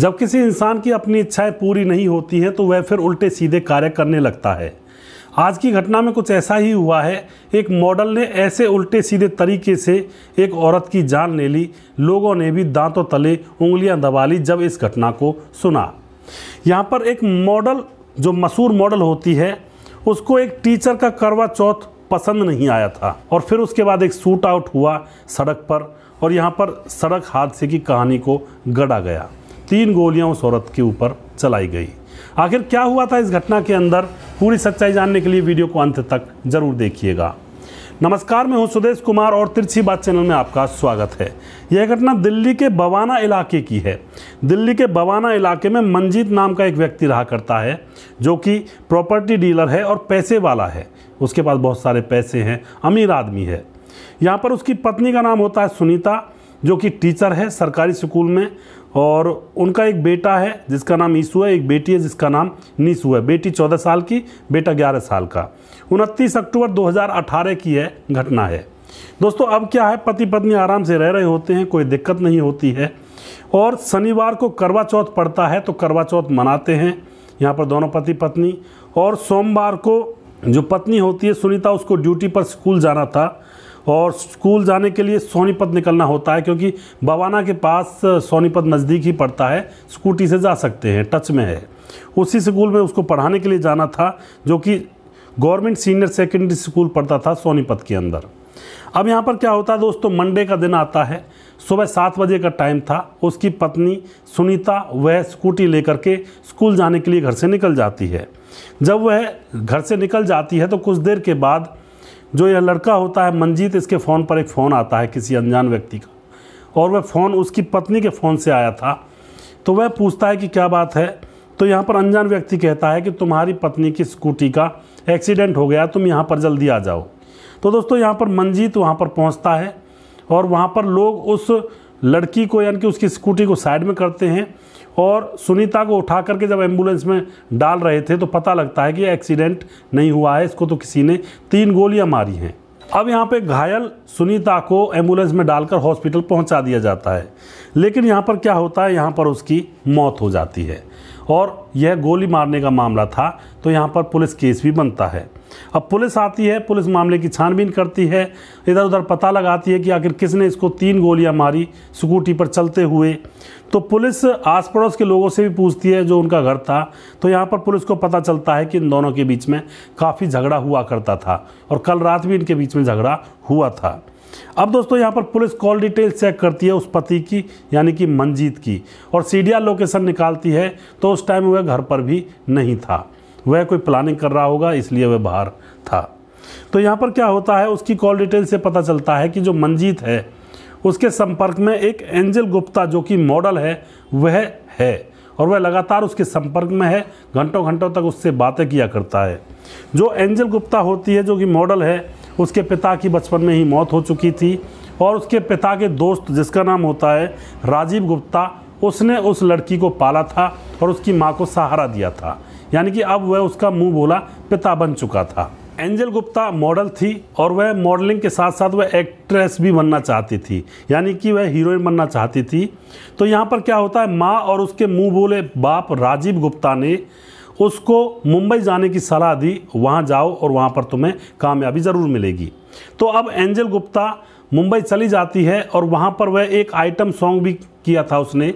जब किसी इंसान की अपनी इच्छाएं पूरी नहीं होती हैं तो वह फिर उल्टे सीधे कार्य करने लगता है आज की घटना में कुछ ऐसा ही हुआ है एक मॉडल ने ऐसे उल्टे सीधे तरीके से एक औरत की जान ले ली लोगों ने भी दांतों तले उंगलियां दबा ली जब इस घटना को सुना यहाँ पर एक मॉडल जो मशहूर मॉडल होती है उसको एक टीचर का करवा चौथ पसंद नहीं आया था और फिर उसके बाद एक शूट आउट हुआ सड़क पर और यहाँ पर सड़क हादसे की कहानी को गढ़ा गया तीन गोलियां उस औरत के ऊपर चलाई गई आखिर क्या हुआ था इस घटना के अंदर पूरी सच्चाई जानने के लिए वीडियो को अंत तक जरूर देखिएगा नमस्कार मैं हूं सुदेश कुमार और तिरछी बात चैनल में आपका स्वागत है यह घटना दिल्ली के बवाना इलाके की है दिल्ली के बवाना इलाके में मंजीत नाम का एक व्यक्ति रहा करता है जो कि प्रॉपर्टी डीलर है और पैसे वाला है उसके पास बहुत सारे पैसे हैं अमीर आदमी है यहाँ पर उसकी पत्नी का नाम होता है सुनीता जो कि टीचर है सरकारी स्कूल में और उनका एक बेटा है जिसका नाम ईसू है एक बेटी है जिसका नाम नीसू है बेटी 14 साल की बेटा 11 साल का उनतीस अक्टूबर 2018 की है घटना है दोस्तों अब क्या है पति पत्नी आराम से रह रहे होते हैं कोई दिक्कत नहीं होती है और शनिवार को करवा चौथ पड़ता है तो करवा चौथ मनाते हैं यहाँ पर दोनों पति पत्नी और सोमवार को जो पत्नी होती है सुनीता उसको ड्यूटी पर स्कूल जाना था और स्कूल जाने के लिए सोनीपत निकलना होता है क्योंकि बवाना के पास सोनीपत नज़दीक ही पड़ता है स्कूटी से जा सकते हैं टच में है उसी स्कूल में उसको पढ़ाने के लिए जाना था जो कि गवर्नमेंट सीनियर सेकेंडरी स्कूल पढ़ता था सोनीपत के अंदर अब यहाँ पर क्या होता है दोस्तों मंडे का दिन आता है सुबह सात बजे का टाइम था उसकी पत्नी सुनीता वह स्कूटी लेकर के स्कूल जाने के लिए घर से निकल जाती है जब वह घर से निकल जाती है तो कुछ देर के बाद जो यह लड़का होता है मंजीत इसके फ़ोन पर एक फ़ोन आता है किसी अनजान व्यक्ति का और वह फ़ोन उसकी पत्नी के फ़ोन से आया था तो वह पूछता है कि क्या बात है तो यहाँ पर अनजान व्यक्ति कहता है कि तुम्हारी पत्नी की स्कूटी का एक्सीडेंट हो गया तुम यहाँ पर जल्दी आ जाओ तो दोस्तों यहाँ पर मंजीत वहाँ पर पहुँचता है और वहाँ पर लोग उस लड़की को यानी कि उसकी स्कूटी को साइड में करते हैं और सुनीता को उठा करके जब एम्बुलेंस में डाल रहे थे तो पता लगता है कि एक्सीडेंट नहीं हुआ है इसको तो किसी ने तीन गोलियां मारी हैं अब यहाँ पे घायल सुनीता को एम्बुलेंस में डालकर हॉस्पिटल पहुँचा दिया जाता है लेकिन यहाँ पर क्या होता है यहाँ पर उसकी मौत हो जाती है और यह गोली मारने का मामला था तो यहाँ पर पुलिस केस भी बनता है अब पुलिस आती है पुलिस मामले की छानबीन करती है इधर उधर पता लगाती है कि आखिर किसने इसको तीन गोलियां मारी स्कूटी पर चलते हुए तो पुलिस आस पड़ोस के लोगों से भी पूछती है जो उनका घर था तो यहाँ पर पुलिस को पता चलता है कि इन दोनों के बीच में काफ़ी झगड़ा हुआ करता था और कल रात भी इनके बीच में झगड़ा हुआ था अब दोस्तों यहाँ पर पुलिस कॉल डिटेल चेक करती है उस पति की यानी कि मंजीत की और सीडिया लोकेशन निकालती है तो उस टाइम वह घर पर भी नहीं था वह कोई प्लानिंग कर रहा होगा इसलिए वह बाहर था तो यहाँ पर क्या होता है उसकी कॉल डिटेल से पता चलता है कि जो मंजीत है उसके संपर्क में एक एंजल गुप्ता जो कि मॉडल है वह है और वह लगातार उसके संपर्क में है घंटों घंटों तक उससे बातें किया करता है जो एंजल गुप्ता होती है जो कि मॉडल है उसके पिता की बचपन में ही मौत हो चुकी थी और उसके पिता के दोस्त जिसका नाम होता है राजीव गुप्ता उसने उस लड़की को पाला था और उसकी माँ को सहारा दिया था यानी कि अब वह उसका मुंह बोला पिता बन चुका था एंजल गुप्ता मॉडल थी और वह मॉडलिंग के साथ साथ वह एक्ट्रेस भी बनना चाहती थी यानी कि वह हीरोइन बनना चाहती थी तो यहाँ पर क्या होता है माँ और उसके मुंह बोले बाप राजीव गुप्ता ने उसको मुंबई जाने की सलाह दी वहाँ जाओ और वहाँ पर तुम्हें कामयाबी ज़रूर मिलेगी तो अब एंजल गुप्ता मुंबई चली जाती है और वहाँ पर वह एक आइटम सॉन्ग भी किया था उसने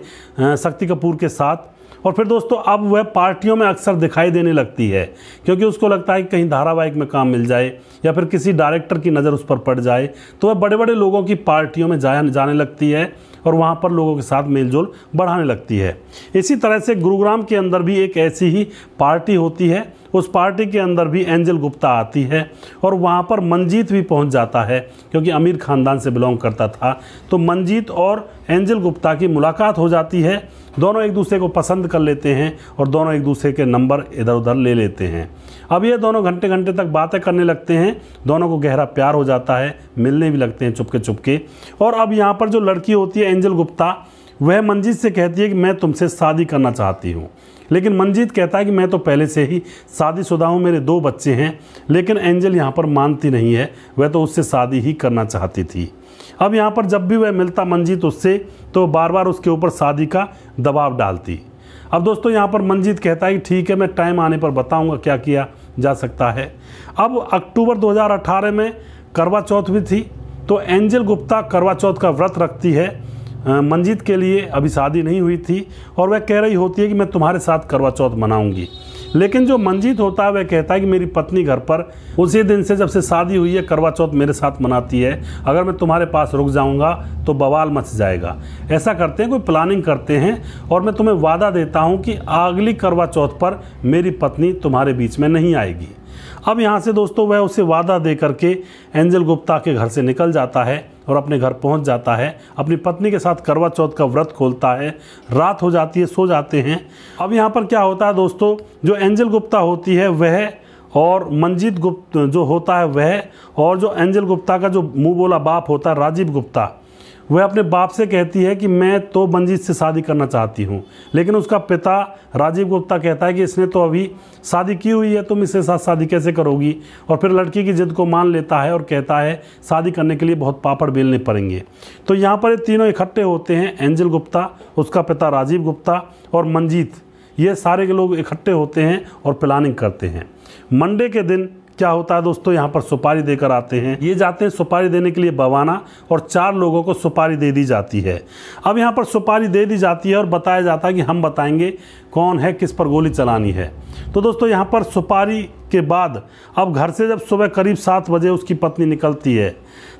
शक्ति कपूर के साथ और फिर दोस्तों अब वह पार्टियों में अक्सर दिखाई देने लगती है क्योंकि उसको लगता है कि कहीं धारावाहिक में काम मिल जाए या फिर किसी डायरेक्टर की नज़र उस पर पड़ जाए तो वह बड़े बड़े लोगों की पार्टियों में जाया जाने लगती है और वहाँ पर लोगों के साथ मेलजोल बढ़ाने लगती है इसी तरह से गुरुग्राम के अंदर भी एक ऐसी ही पार्टी होती है उस पार्टी के अंदर भी एंजल गुप्ता आती है और वहाँ पर मंजीत भी पहुँच जाता है क्योंकि अमीर ख़ानदान से बिलोंग करता था तो मंजीत और एंजल गुप्ता की मुलाकात हो जाती है दोनों एक दूसरे को पसंद कर लेते हैं और दोनों एक दूसरे के नंबर इधर उधर ले लेते हैं अब ये दोनों घंटे घंटे तक बातें करने लगते हैं दोनों को गहरा प्यार हो जाता है मिलने भी लगते हैं चुपके चुपके और अब यहाँ पर जो लड़की होती है एंजल गुप्ता वह मंजीत से कहती है कि मैं तुमसे शादी करना चाहती हूँ लेकिन मंजीत कहता है कि मैं तो पहले से ही शादीशुदा हूँ मेरे दो बच्चे हैं लेकिन एंजल यहाँ पर मानती नहीं है वह तो उससे शादी ही करना चाहती थी अब यहाँ पर जब भी वह मिलता मंजीत उससे तो बार बार उसके ऊपर शादी का दबाव डालती अब दोस्तों यहाँ पर मंजीत कहता है कि ठीक है मैं टाइम आने पर बताऊँगा क्या किया जा सकता है अब अक्टूबर 2018 में करवा चौथ भी थी तो एंजल गुप्ता करवा चौथ का व्रत रखती है मंजीत के लिए अभी शादी नहीं हुई थी और वह कह रही होती है कि मैं तुम्हारे साथ करवा चौथ मनाऊंगी लेकिन जो मंजीत होता है वह कहता है कि मेरी पत्नी घर पर उसी दिन से जब से शादी हुई है करवा चौथ मेरे साथ मनाती है अगर मैं तुम्हारे पास रुक जाऊंगा तो बवाल मच जाएगा ऐसा करते हैं कोई प्लानिंग करते हैं और मैं तुम्हें वादा देता हूँ कि अगली करवा चौथ पर मेरी पत्नी तुम्हारे बीच में नहीं आएगी अब यहाँ से दोस्तों वह उसे वादा दे करके एंजल गुप्ता के घर से निकल जाता है और अपने घर पहुँच जाता है अपनी पत्नी के साथ करवा चौथ का व्रत खोलता है रात हो जाती है सो जाते हैं अब यहाँ पर क्या होता है दोस्तों जो एंजल गुप्ता होती है वह और मंजीत गुप्त जो होता है वह और जो एंजल गुप्ता का जो मुँह बोला बाप होता है राजीव गुप्ता वह अपने बाप से कहती है कि मैं तो मंजीत से शादी करना चाहती हूँ लेकिन उसका पिता राजीव गुप्ता कहता है कि इसने तो अभी शादी की हुई है तुम इसके साथ शादी कैसे करोगी और फिर लड़की की जिद को मान लेता है और कहता है शादी करने के लिए बहुत पापड़ बेलने पड़ेंगे तो यहाँ पर ये तीनों इकट्ठे होते हैं एंजल गुप्ता उसका पिता राजीव गुप्ता और मंजीत ये सारे के लोग इकट्ठे होते हैं और प्लानिंग करते हैं मंडे के दिन क्या होता है दोस्तों यहाँ पर सुपारी देकर आते हैं ये जाते हैं सुपारी देने के लिए बवाना और चार लोगों को सुपारी दे दी जाती है अब यहाँ पर सुपारी दे दी जाती है और बताया जाता है कि हम बताएंगे कौन है किस पर गोली चलानी है तो दोस्तों यहाँ पर सुपारी के बाद अब घर से जब सुबह करीब सात बजे उसकी पत्नी निकलती है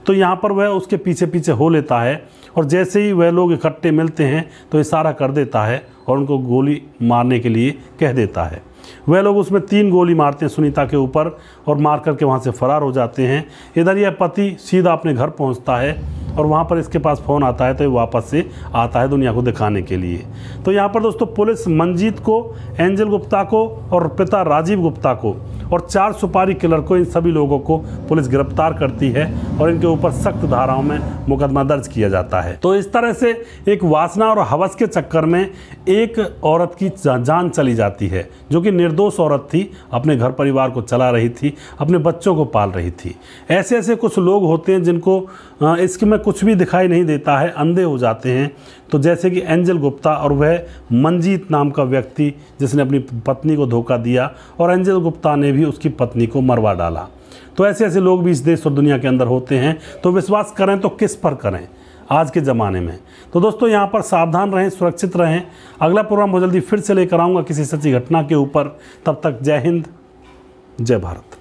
तो यहाँ पर वह उसके पीछे पीछे हो लेता है और जैसे ही वह लोग इकट्ठे मिलते हैं तो इशारा कर देता है और उनको गोली मारने के लिए कह देता है वह लोग उसमें तीन गोली मारते हैं सुनीता के ऊपर और मार करके वहाँ से फरार हो जाते हैं इधर यह पति सीधा अपने घर पहुँचता है और वहाँ पर इसके पास फ़ोन आता है तो ये वापस से आता है दुनिया को दिखाने के लिए तो यहाँ पर दोस्तों पुलिस मंजीत को एंजल गुप्ता को और पिता राजीव गुप्ता को और चार सुपारी किलर को इन सभी लोगों को पुलिस गिरफ्तार करती है और इनके ऊपर सख्त धाराओं में मुकदमा दर्ज किया जाता है तो इस तरह से एक वासना और हवस के चक्कर में एक औरत की जान चली जाती है जो कि निर्दोष औरत थी अपने घर परिवार को चला रही थी अपने बच्चों को पाल रही थी ऐसे ऐसे कुछ लोग होते हैं जिनको इसके में कुछ भी दिखाई नहीं देता है अंधे हो जाते हैं तो जैसे कि एंजल गुप्ता और वह मंजीत नाम का व्यक्ति जिसने अपनी पत्नी को धोखा दिया और एंजल गुप्ता ने भी उसकी पत्नी को मरवा डाला तो ऐसे ऐसे लोग भी इस देश और दुनिया के अंदर होते हैं तो विश्वास करें तो किस पर करें आज के ज़माने में तो दोस्तों यहाँ पर सावधान रहें सुरक्षित रहें अगला प्रोग्राम बहुत जल्दी फिर से लेकर आऊँगा किसी सच्ची घटना के ऊपर तब तक जय हिंद जय भारत